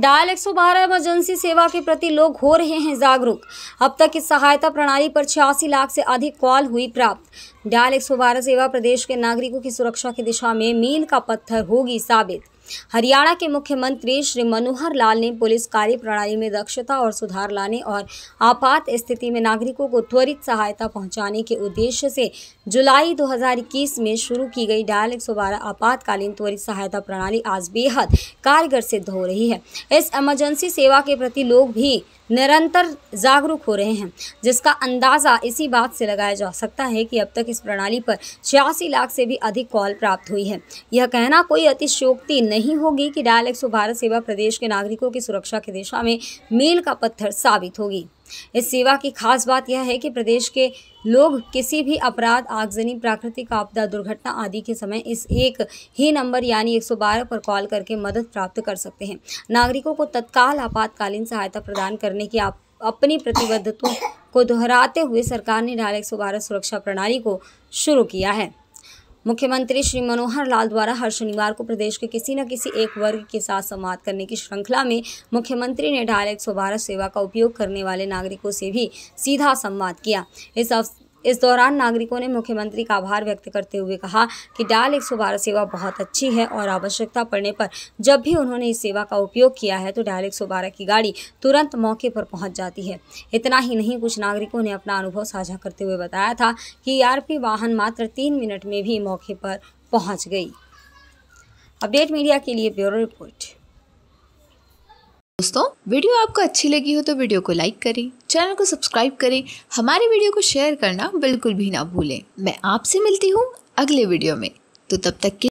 dial 112 emergency सेवा के प्रति लोग हो रहे हैं जागरूक अब तक इस सहायता प्रणाली पर छियासी लाख से अधिक कॉल हुई प्राप्त डायल 112 सेवा प्रदेश के नागरिकों की सुरक्षा की दिशा में मील का पत्थर होगी साबित हरियाणा के मुख्यमंत्री श्री मनोहर लाल ने पुलिस कार्यप्रणाली में दक्षता और सुधार लाने और आपात स्थिति में नागरिकों को त्वरित सहायता पहुंचाने के उद्देश्य से जुलाई 2021 में शुरू की गई डायल 112 आपातकालीन त्वरित सहायता प्रणाली आज बेहद कारगर सिद्ध हो रही है इस इमरजेंसी सेवा के प्रति लोग भी निरंतर जागरूक हो रहे हैं जिसका अंदाज़ा इसी बात से लगाया जा सकता है कि अब तक इस प्रणाली पर छियासी लाख से भी अधिक कॉल प्राप्त हुई है यह कहना कोई अतिशोक्ति नहीं नहीं होगी कि डायल भारत सेवा प्रदेश के नागरिकों की सुरक्षा की दिशा में मील का पत्थर साबित होगी इस सेवा की खास बात यह है कि प्रदेश के लोग किसी भी अपराध आगजनी प्राकृतिक आपदा दुर्घटना आदि के समय इस एक ही नंबर यानी 112 पर कॉल करके मदद प्राप्त कर सकते हैं नागरिकों को तत्काल आपातकालीन सहायता प्रदान करने की आप अपनी प्रतिबद्धता को दोहराते हुए सरकार ने ढाल एक सुरक्षा प्रणाली को शुरू किया है मुख्यमंत्री श्री मनोहर लाल द्वारा हर शनिवार को प्रदेश के किसी न किसी एक वर्ग के साथ संवाद करने की श्रृंखला में मुख्यमंत्री ने डायरेक्ट एक सेवा का उपयोग करने वाले नागरिकों से भी सीधा संवाद किया इस अवसर इस दौरान नागरिकों ने मुख्यमंत्री का आभार व्यक्त करते हुए कहा कि डायल एक सेवा बहुत अच्छी है और आवश्यकता पड़ने पर जब भी उन्होंने इस सेवा का उपयोग किया है तो डायल एक की गाड़ी तुरंत मौके पर पहुँच जाती है इतना ही नहीं कुछ नागरिकों ने अपना अनुभव साझा करते हुए बताया था कि आरपी e वाहन मात्र तीन मिनट में भी मौके पर पहुंच गई अपडेट मीडिया के लिए ब्यूरो रिपोर्ट दोस्तों वीडियो आपको अच्छी लगी हो तो वीडियो को लाइक करें चैनल को सब्सक्राइब करें हमारे वीडियो को शेयर करना बिल्कुल भी ना भूलें मैं आपसे मिलती हूँ अगले वीडियो में तो तब तक के